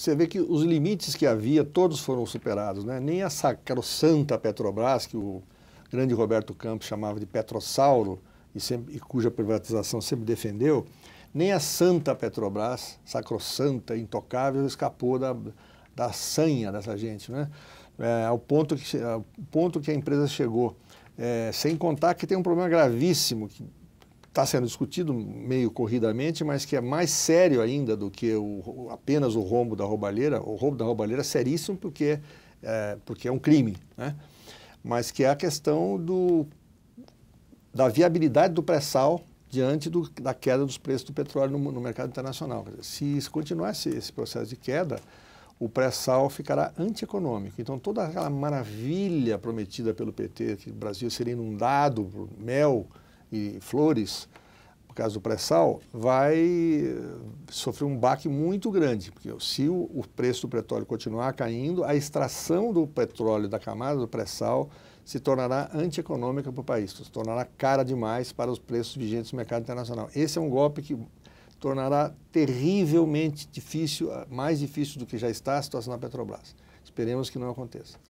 você vê que os limites que havia, todos foram superados. Né? Nem a sacrosanta Petrobras, que o grande Roberto Campos chamava de Petrosauro e, sempre, e cuja privatização sempre defendeu, nem a santa Petrobras, sacrossanta, intocável, escapou da, da sanha dessa gente, né? É, ao, ponto que, ao ponto que a empresa chegou. É, sem contar que tem um problema gravíssimo, que está sendo discutido meio corridamente, mas que é mais sério ainda do que o, apenas o rombo da roubalheira. O roubo da roubalheira é seríssimo porque é, porque é um crime, né? mas que é a questão do, da viabilidade do pré-sal diante do, da queda dos preços do petróleo no, no mercado internacional. Se continuar esse, esse processo de queda, o pré-sal ficará antieconômico. Então, toda aquela maravilha prometida pelo PT, que o Brasil seria inundado por mel, e flores, por causa do pré-sal, vai eh, sofrer um baque muito grande, porque se o, preço do petróleo continuar caindo, a extração do petróleo da camada do pré-sal se tornará antieconômica para o país, se tornará cara demais para os preços vigentes no mercado internacional. Esse é um golpe que tornará terrivelmente difícil, ah, mais difícil do que já está a situação da Petrobras. Esperemos que não aconteça.